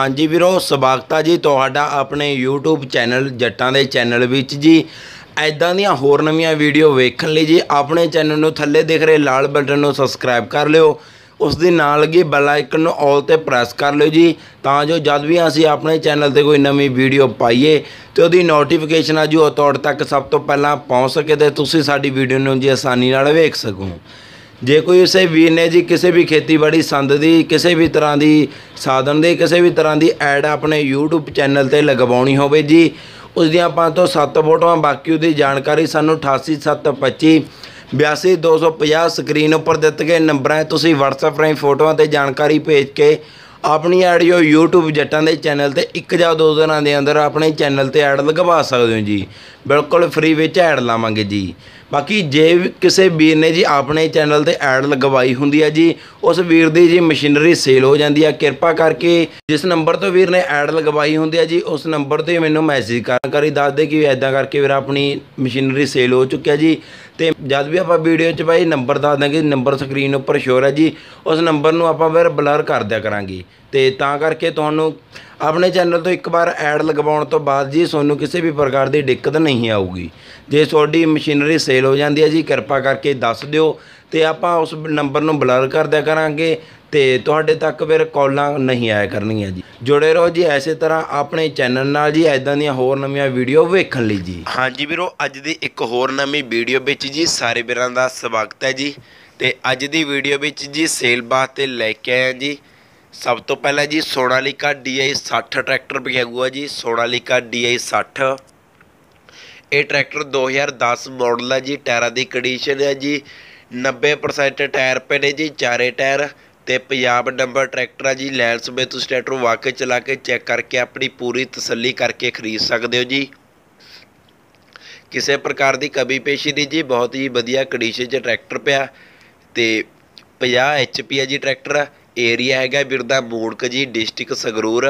ਹਾਂਜੀ ਵੀਰੋ ਸਵਾਗਤਾ ਜੀ ਤੁਹਾਡਾ ਆਪਣੇ YouTube ਚੈਨਲ ਜੱਟਾਂ ਦੇ ਚੈਨਲ ਵਿੱਚ ਜੀ ਐਦਾਂ ਦੀਆਂ ਹੋਰ ਨਵੀਆਂ ਵੀਡੀਓ ਵੇਖਣ ਲਈ ਜੀ ਆਪਣੇ ਚੈਨਲ ਨੂੰ ਥੱਲੇ ਦਿਖ ਰਹੇ ਲਾਲ ਬਟਨ ਨੂੰ ਸਬਸਕ੍ਰਾਈਬ ਕਰ ਲਿਓ ਉਸ ਦੇ ਨਾਲ ਹੀ ਬੈਲ ਆਈਕਨ ਨੂੰ ਆਲ ਤੇ ਪ੍ਰੈਸ ਕਰ ਲਿਓ ਜੀ ਤਾਂ ਜੋ ਜਦ ਵੀ ਅਸੀਂ ਆਪਣੇ ਚੈਨਲ ਤੇ ਕੋਈ ਨਵੀਂ ਵੀਡੀਓ ਪਾਈਏ ਤੇ ਉਹਦੀ ਨੋਟੀਫਿਕੇਸ਼ਨ ਆ ਜੂ ਉਹ ਤੁਹਾਡੇ ਤੱਕ ਸਭ ਤੋਂ ਪਹਿਲਾਂ ਪਹੁੰਚ ਸਕੇ ਤੇ ਤੁਸੀਂ ਸਾਡੀ ਵੀਡੀਓ ਨੂੰ ਜੀ ਆਸਾਨੀ ਨਾਲ ਵੇਖ ਸਕੋ ਜੇ ਕੋਈ ਉਸੇ ਵੀਰ ਨੇ ਜੀ ਕਿਸੇ ਵੀ ਖੇਤੀਬਾੜੀ ਸੰਦ ਦੀ ਕਿਸੇ ਵੀ ਤਰ੍ਹਾਂ ਦੀ ਸਾਧਨ ਦੇ ਕਿਸੇ ਵੀ ਤਰ੍ਹਾਂ ਦੀ ਐਡ ਆਪਣੇ YouTube ਚੈਨਲ ਤੇ ਲਗਵਾਉਣੀ ਹੋਵੇ ਜੀ ਉਸ ਦੀਆਂ ਪੰਜ ਤੋਂ ਸੱਤ ਫੋਟੋਆਂ ਬਾਕੀ ਉਹਦੀ ਜਾਣਕਾਰੀ ਸਾਨੂੰ 88725 82250 ਸਕਰੀਨ ਉੱਪਰ ਦਿੱਤੇ ਗਏ ਨੰਬਰਾਂ ਤੁਸੀਂ WhatsApp ਰਾਹੀਂ ਫੋਟੋਆਂ ਤੇ ਜਾਣਕਾਰੀ ਭੇਜ ਕੇ ਆਪਣੀ ਆਡੀਓ YouTube ਜੱਟਾਂ ਦੇ ਚੈਨਲ ਤੇ ਇੱਕ ਜਾਂ ਦੋ ਦਿਨਾਂ ਦੇ ਅੰਦਰ ਆਪਣੇ ਚੈਨਲ ਤੇ ਐਡ ਲਗਵਾ ਸਕਦੇ ਹੋ ਜੀ ਬਿਲਕੁਲ ਫ੍ਰੀ ਵਿੱਚ ਐਡ ਲਾਵਾਂਗੇ ਜੀ ਬਾਕੀ ਜੇ ਕਿਸੇ ਵੀਰ ਨੇ ਜੀ ਆਪਣੇ ਚੈਨਲ ਤੇ ਐਡ ਲਗਵਾਈ ਹੁੰਦੀ ਹੈ ਜੀ ਉਸ ਵੀਰ ਦੀ ਜੀ ਮਸ਼ੀਨਰੀ ਸੇਲ ਹੋ ਜਾਂਦੀ ਹੈ ਕਿਰਪਾ ਕਰਕੇ ਜਿਸ ਨੰਬਰ ਤੋਂ ਵੀਰ ਨੇ ਐਡ ਲਗਵਾਈ ਹੁੰਦੀ ਹੈ ਜੀ ਉਸ ਨੰਬਰ ਤੇ ਮੈਨੂੰ ਮੈਸੇਜ ਕਰੀ ਦੱਸ ਦੇ ਕਿ ਐਦਾਂ ਕਰਕੇ ਵੀਰ ਆਪਣੀ ਮਸ਼ੀਨਰੀ ਸੇਲ ਹੋ ਚੁੱਕਿਆ ਜੀ ਤੇ ਜਦ ਵੀ ਆਪਾਂ ਵੀਡੀਓ 'ਚ ਭਾਈ ਨੰਬਰ ਦੱਸ ਦਾਂਗੇ ਨੰਬਰ ਸਕਰੀਨ ਉੱਪਰ ਸ਼ੋਰ ਹੈ ਜੀ ਉਸ ਨੰਬਰ ਨੂੰ ਆਪਾਂ ਫਿਰ ਬਲਰ ਕਰ ਦਿਆ ਕਰਾਂਗੇ ਤੇ ਤਾਂ ਕਰਕੇ ਤੁਹਾਨੂੰ ਆਪਣੇ ਚੈਨਲ ਤੋਂ ਇੱਕ ਵਾਰ ਐਡ ਲਗਵਾਉਣ ਤੋਂ ਬਾਅਦ ਜੀ ਤੁਹਾਨੂੰ ਕਿਸੇ ਵੀ ਪ੍ਰਕਾਰ ਦੀ ਦਿੱਕਤ ਨਹੀਂ ਆਊਗੀ ਜੇ ਤੁਹਾਡੀ ਮਸ਼ੀਨਰੀ ਸੇਲ ਹੋ ਜਾਂਦੀ ਹੈ ਜੀ ਕਿਰਪਾ ਕਰਕੇ ਦੱਸ ਦਿਓ ਤੇ ਆਪਾਂ ਉਸ ਨੰਬਰ ਨੂੰ ਬਲਰ ਕਰ ਦਿਆ ਕਰਾਂਗੇ ਤੇ ਤੁਹਾਡੇ ਤੱਕ ਫਿਰ ਕਾਲਾਂ ਨਹੀਂ ਆਇਆ ਕਰਨਗੀਆਂ ਜੀ ਜੁੜੇ ਰਹੋ ਜੀ ਐਸੇ ਤਰ੍ਹਾਂ ਆਪਣੇ ਚੈਨਲ ਨਾਲ ਜੀ ਐਦਾਂ ਦੀਆਂ ਹੋਰ ਨਵੀਆਂ ਵੀਡੀਓ ਵੇਖਣ ਲਈ ਜੀ ਹਾਂਜੀ ਵੀਰੋ ਅੱਜ ਦੀ ਇੱਕ ਹੋਰ ਨਵੀਂ ਵੀਡੀਓ ਵਿੱਚ ਜੀ ਸਾਰੇ ਵੀਰਾਂ ਦਾ ਸਵਾਗਤ ਹੈ ਜੀ ਤੇ ਅੱਜ ਦੀ ਵੀਡੀਓ ਵਿੱਚ ਜੀ ਸੇਲ ਬਾਤ ਤੇ ਲੈ ਕੇ ਆਏ ਜੀ ਸਭ ਤੋਂ ਪਹਿਲਾਂ ਜੀ ਸੋਨਾਲੀਕਾ DI 60 ਟਰੈਕਟਰ ਬਿਕਿਆ ਜੀ ਸੋਨਾਲੀਕਾ DI 60 ਇਹ ਟਰੈਕਟਰ 2010 ਮਾਡਲ ਹੈ ਜੀ ਟਾਇਰਾਂ ਦੀ ਕੰਡੀਸ਼ਨ ਹੈ ਜੀ 90% ਟਾਇਰ ਪਏ ਨੇ ਜੀ ਚਾਰੇ ਟਾਇਰ ਤੇ ਪੰਜਾਬ ਨੰਬਰ ਟਰੈਕਟਰ ਹੈ ਜੀ ਲੈਣ ਸਮੇਂ ਤੁਸੀਂ ਟਰੈਕਟਰ ਵਾਕੇ ਚਲਾ ਕੇ ਚੈੱਕ ਕਰਕੇ ਆਪਣੀ ਪੂਰੀ ਤਸੱਲੀ ਕਰਕੇ ਖਰੀਦ ਸਕਦੇ ਹੋ ਜੀ ਕਿਸੇ ਪ੍ਰਕਾਰ ਦੀ ਕਮੀ ਪੇਸ਼ੀ ਨਹੀਂ ਜੀ ਬਹੁਤ ਹੀ ਵਧੀਆ ਕੰਡੀਸ਼ਨ 'ਚ ਟਰੈਕਟਰ ਪਿਆ ਤੇ 50 HP ਹੈ ਜੀ ਟਰੈਕਟਰ ਏਰੀਆ ਹੈਗਾ ਬਿਰਦਾ ਮੋੜਕ ਜੀ ਡਿਸਟ੍ਰਿਕਟ ਸੰਗਰੂਰ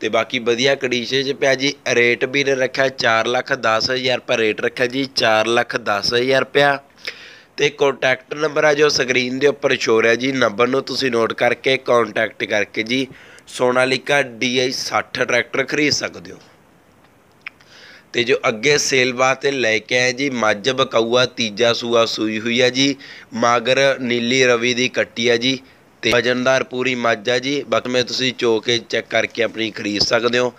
ਤੇ ਬਾਕੀ ਵਧੀਆ ਕੰਡੀਸ਼ਨ 'ਚ ਪਿਆ ਜੀ ਰੇਟ ਵੀ ਨੇ ਰੱਖਿਆ 4 ਲੱਖ 10 ਹਜ਼ਾਰ ਰੁਪਏ ਰੇਟ ਰੱਖਿਆ ਜੀ 4 ਲੱਖ 10 ਹਜ਼ਾਰ ਰੁਪਿਆ ਤੇ ਕੰਟੈਕਟ ਨੰਬਰ ਆ ਜੋ ਸਕਰੀਨ ਦੇ ਉੱਪਰ ਸ਼ੋ ਰਿਹਾ ਜੀ ਨੰਬਰ ਨੂੰ ਤੁਸੀਂ ਨੋਟ ਕਰਕੇ ਕੰਟੈਕਟ ਕਰਕੇ ਜੀ ਸੋਨਾਲੀਕਾ DI 60 ਟਰੈਕਟਰ ਖਰੀਦ ਸਕਦੇ ਹੋ ਤੇ ਜੋ ਅੱਗੇ ਸੇਲ ਵਾਸਤੇ ਲੈ ਕੇ ਆਏ ਜੀ ਮੱਝ ਬਕਾਊਆ ਤੀਜਾ ਸੂਆ ਸੂਈ ਹੋਈ ਆ ਜੀ ਮਾਗਰ ਨੀਲੀ ਰਵੀ ਦੀ ਕੱਟੀ ਆ ਜੀ ਤੇ ਵਜਨਦਾਰ ਪੂਰੀ ਮੱਝ ਆ ਜੀ ਬਕਮੇ ਮੈਂ ਤੁਸੀਂ ਚੋ ਕੇ ਚੈੱਕ ਕਰਕੇ ਆਪਣੀ ਖਰੀਦ ਸਕਦੇ ਹੋ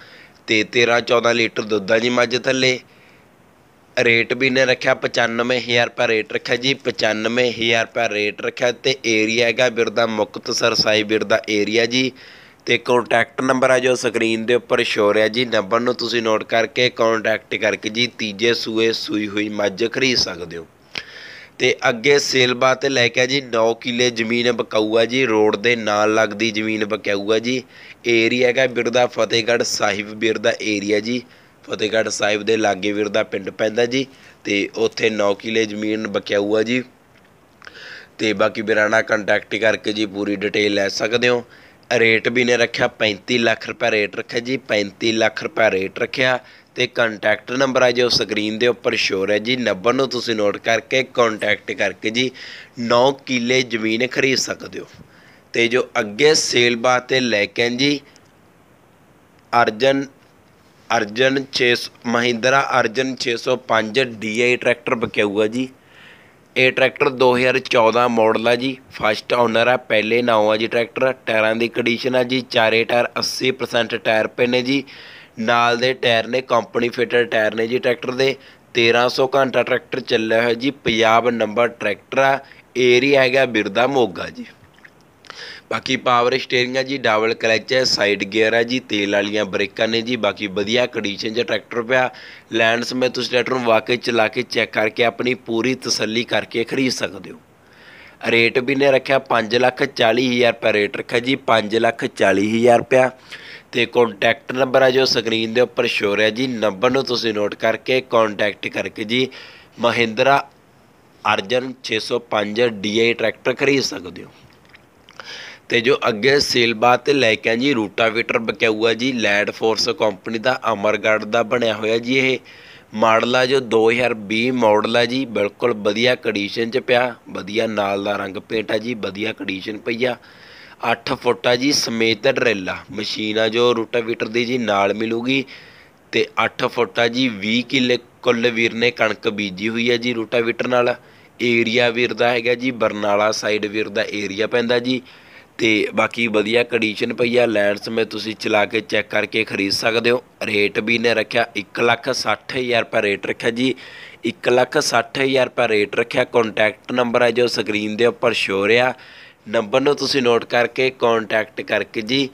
ਤੇ 13 14 ਲੀਟਰ ਦੁੱਧ ਆ ਜੀ ਮੱਝ ਥੱਲੇ ਰੇਟ ਵੀ ਨੇ ਰੱਖਿਆ 95000 ਰੁਪਏ ਰੇਟ ਰੱਖਿਆ ਜੀ 95000 ਰੁਪਏ ਰੇਟ ਰੱਖਿਆ ਤੇ ਏਰੀਆ ਹੈਗਾ ਬਿਰਦਾ ਮੁਕਤਸਰ ਸਾਈ ਬਿਰਦਾ ਏਰੀਆ ਜੀ ਤੇ ਕੰਟੈਕਟ ਨੰਬਰ ਆ ਜੋ ਸਕਰੀਨ ਦੇ ਉੱਪਰ ਸ਼ੋ ਰਿਹਾ ਜੀ ਨੰਬਰ ਨੂੰ ਤੁਸੀਂ ਨੋਟ ਕਰਕੇ ਕੰਟੈਕਟ ਕਰਕੇ ਜੀ ਤੀਜੇ ਸੂਏ ਸੂਈ ਹੋਈ ਮੱਝ ਖਰੀਦ ਸਕਦੇ ਹੋ ਤੇ ਅੱਗੇ ਸੇਲਬਾ ਤੇ ਲੈ ਕੇ ਜੀ 9 ਕਿੱਲੇ ਜ਼ਮੀਨ ਬਕਾਊਆ ਜੀ ਰੋਡ ਦੇ ਨਾਲ ਲੱਗਦੀ ਜ਼ਮੀਨ ਬਕਾਊਆ ਜੀ ਏਰੀਆ ਹੈਗਾ ਬਿਰਦਾ ਦਾ ਸਾਹਿਬ ਬਿਰਦਾ ਦਾ ਏਰੀਆ ਜੀ ਫਤੇਗੜ ਸਾਹਿਬ ਦੇ ਲਾਗੇ ਬਿਰਦਾ ਦਾ ਪਿੰਡ ਪੈਂਦਾ ਜੀ ਤੇ ਉੱਥੇ 9 ਕਿੱਲੇ ਜ਼ਮੀਨ ਬਕਾਊਆ ਜੀ ਤੇ ਬਾਕੀ ਬਿਰਾਣਾ ਕੰਟੈਕਟ ਕਰਕੇ ਜੀ ਪੂਰੀ ਡਿਟੇਲ ਲੈ ਸਕਦੇ ਹੋ ਰੇਟ ਵੀ ਨੇ ਰੱਖਿਆ 35 ਲੱਖ ਰੁਪਏ ਰੇਟ ਰੱਖਿਆ ਜੀ 35 ਲੱਖ ਰੁਪਏ ਰੇਟ ਰੱਖਿਆ ਤੇ ਕੰਟੈਕਟ ਨੰਬਰ ਆ ਜੋ ਸਕਰੀਨ ਦੇ ਉੱਪਰ ਸ਼ੋਰ ਹੈ ਜੀ ਨੰਬਰ ਨੂੰ ਤੁਸੀਂ ਨੋਟ ਕਰਕੇ ਕੰਟੈਕਟ ਕਰਕੇ ਜੀ 9 ਕਿੱਲੇ ਜ਼ਮੀਨ ਖਰੀਦ ਸਕਦੇ ਹੋ ਤੇ ਜੋ ਅੱਗੇ ਸੇਲ ਬਾਤ ਤੇ ਲੈ ਕੇ ਜੀ ਅਰਜਨ ਅਰਜਨ 6 ਮਹਿੰਦਰਾ ਅਰਜਨ 605 ਡੀਆਈ ਟਰੈਕਟਰ ਬਕਿਆਊਗਾ ਜੀ ਇਹ ਟਰੈਕਟਰ 2014 ਮਾਡਲ ਆ ਜੀ ਫਸਟ ਓਨਰ ਆ ਪਹਿਲੇ ਨਾਉ ਆ ਜੀ ਟਰੈਕਟਰ ਟਾਇਰਾਂ ਦੀ ਕੰਡੀਸ਼ਨ ਆ ਜੀ ਚਾਰੇ ਟਾਇਰ 80% ਟਾਇਰ ਪੈਨੇ ਜੀ ਨਾਲ ਦੇ ਟਾਇਰ ਨੇ ਕੰਪਨੀ ਫਿਟਡ ਟਾਇਰ ਨੇ ਜੀ ਟਰੈਕਟਰ ਦੇ 1300 ਘੰਟਾ ਟਰੈਕਟਰ ਚੱਲਿਆ ਹੋਇਆ ਜੀ ਪੰਜਾਬ ਨੰਬਰ ਟਰੈਕਟਰ ਆ ਏਰੀਆ ਹੈਗਾ ਬਿਰਦਾ ਮੋਗਾ ਜੀ ਬਾਕੀ ਪਾਵਰ ਸਟੀering ਆ ਜੀ ਡਬਲ ਕਲਚ ਹੈ ਸਾਈਡ ਗੇਅਰ ਹੈ ਜੀ ਤੇਲ ਵਾਲੀਆਂ ਬ੍ਰੇਕਾਂ ਨੇ ਜੀ ਬਾਕੀ ਵਧੀਆ ਕੰਡੀਸ਼ਨ 'ਚ ਟਰੈਕਟਰ ਪਿਆ ਲੈਂਡਸ ਮੈਂ ਤੁਸੀਂ ਟਰੈਕਟਰ ਨੂੰ ਵਾਕਈ ਚਲਾ ਕੇ ਚੈੱਕ ਕਰਕੇ ਆਪਣੀ ਪੂਰੀ ਤਸੱਲੀ ਕਰਕੇ ਖਰੀਦ ਸਕਦੇ ਹੋ ਰੇਟ ਵੀ ਨੇ ਰੱਖਿਆ 5 ਲੱਖ 40 ਹਜ਼ਾਰ ਰੁਪਏ ਰੇਟ ਰੱਖਿਆ ਜੀ 5 ਲੱਖ 40 ਹਜ਼ਾਰ ਰੁਪਿਆ ਤੇ ਕੰਟੈਕਟ ਨੰਬਰ ਆ ਜੋ ਸਕਰੀਨ ਦੇ ਉੱਪਰ ਸ਼ੋਅ ਰਿਹਾ ਜੀ ਨੰਬਰ ਨੂੰ ਤੁਸੀਂ ਨੋਟ ਕਰਕੇ ਕੰਟੈਕਟ ਕਰਕੇ ਜੀ ਮਹਿੰਦਰਾ ਅਰਜਨ 605 ਡੀਆਈ ਟਰੈਕਟਰ ਖਰੀਦ ਸਕਦੇ ਹੋ ਤੇ ਜੋ ਅੱਗੇ ਸੇਲ ਬਾਤ ਤੇ ਲੈ ਕੇ ਆ ਜੀ ਰੂਟਾਵੇਟਰ ਬਕਾਊਆ ਜੀ ਲੈਡ ਫੋਰਸ ਕੰਪਨੀ ਦਾ ਅਮਰਗੜ ਦਾ ਬਣਿਆ ਹੋਇਆ ਜੀ ਇਹ ਮਾਡਲ ਆ ਜੋ 2020 ਮਾਡਲ ਆ ਜੀ ਬਿਲਕੁਲ ਵਧੀਆ ਕੰਡੀਸ਼ਨ 'ਚ ਪਿਆ ਵਧੀਆ ਨਾਲ ਦਾ ਰੰਗ ਪੇਂਟ ਆ ਜੀ ਵਧੀਆ ਕੰਡੀਸ਼ਨ ਪਈ ਆ 8 ਫੁੱਟ ਆ ਜੀ ਸਮੇਤ ਡਰੇਲਾ ਮਸ਼ੀਨ ਆ ਜੋ ਰੋਟਾਵੀਟਰ ਦੀ ਜੀ ਨਾਲ ਮਿਲੂਗੀ ਤੇ 8 ਫੁੱਟ ਆ ਜੀ 20 ਕਿੱਲੇ ਕੁੱਲ ਵੀਰ ਨੇ ਕਣਕ ਬੀਜੀ ਹੋਈ ਆ ਜੀ ਰੋਟਾਵੀਟਰ ਨਾਲ ਏਰੀਆ ਵੀਰ ਦਾ ਹੈਗਾ ਜੀ ਬਰਨਾਲਾ ਸਾਈਡ ਵੀਰ ਦਾ ਏਰੀਆ ਪੈਂਦਾ ਜੀ ਤੇ ਬਾਕੀ ਵਧੀਆ ਕੰਡੀਸ਼ਨ ਪਈ ਆ ਲੈਂਡ ਸਮੇਂ ਤੁਸੀਂ ਚਲਾ ਕੇ ਚੈੱਕ ਕਰਕੇ ਖਰੀਦ ਸਕਦੇ ਹੋ ਰੇਟ ਵੀ ਨੇ ਰੱਖਿਆ 160000 ਰੁਪਏ ਰੇਟ ਰੱਖਿਆ ਜੀ 160000 ਰੁਪਏ ਰੇਟ ਰੱਖਿਆ ਕੰਟੈਕਟ ਨੰਬਰ ਹੈ ਜੋ ਸਕਰੀਨ ਦੇ ਉੱਪਰ ਸ਼ੋ ਰਿਹਾ ਨੰਬਰ ਨੂੰ ਤੁਸੀਂ ਨੋਟ ਕਰਕੇ ਕੰਟੈਕਟ ਕਰਕੇ ਜੀ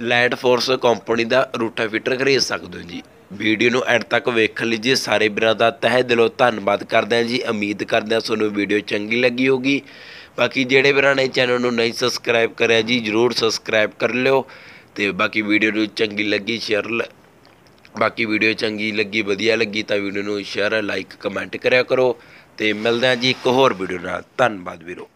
ਲਾਈਟ ਫੋਰਸ ਕੰਪਨੀ ਦਾ ਰੂਟਾ ਫਿਟਰ ਖਰੀਦ ਸਕਦੇ ਹੋ ਜੀ ਵੀਡੀਓ ਨੂੰ ਐਂਡ ਤੱਕ ਵੇਖਣ ਲਈ ਜੀ ਸਾਰੇ ਵੀਰਾਂ ਦਾ ਤਹਿ ਦਿਲੋਂ ਧੰਨਵਾਦ ਕਰਦੇ ਹਾਂ ਜੀ ਉਮੀਦ ਕਰਦੇ ਹਾਂ ਤੁਹਾਨੂੰ ਵੀਡੀਓ ਚੰਗੀ ਲੱਗੀ ਹੋਗੀ ਬਾਕੀ ਜਿਹੜੇ ਵੀਰਾਂ ਨੇ ਚੈਨਲ ਨੂੰ ਨਹੀਂ ਸਬਸਕ੍ਰਾਈਬ ਕਰਿਆ ਜੀ ਜਰੂਰ ਸਬਸਕ੍ਰਾਈਬ ਕਰ ਲਿਓ ਤੇ ਬਾਕੀ ਵੀਡੀਓ ਨੂੰ ਚੰਗੀ ਲੱਗੀ ਸ਼ੇਅਰ ਬਾਕੀ ਵੀਡੀਓ ਚੰਗੀ ਲੱਗੀ ਵਧੀਆ ਲੱਗੀ ਤਾਂ ਵੀਡੀਓ ਨੂੰ ਸ਼ੇਅਰ ਲਾਈਕ ਕਮੈਂਟ ਕਰਿਆ ਕਰੋ ਤੇ ਮਿਲਦੇ ਹਾਂ ਜੀ ਇੱਕ ਹੋਰ ਵੀਡੀਓ ਨਾਲ ਧੰਨਵਾਦ ਵੀਰੋ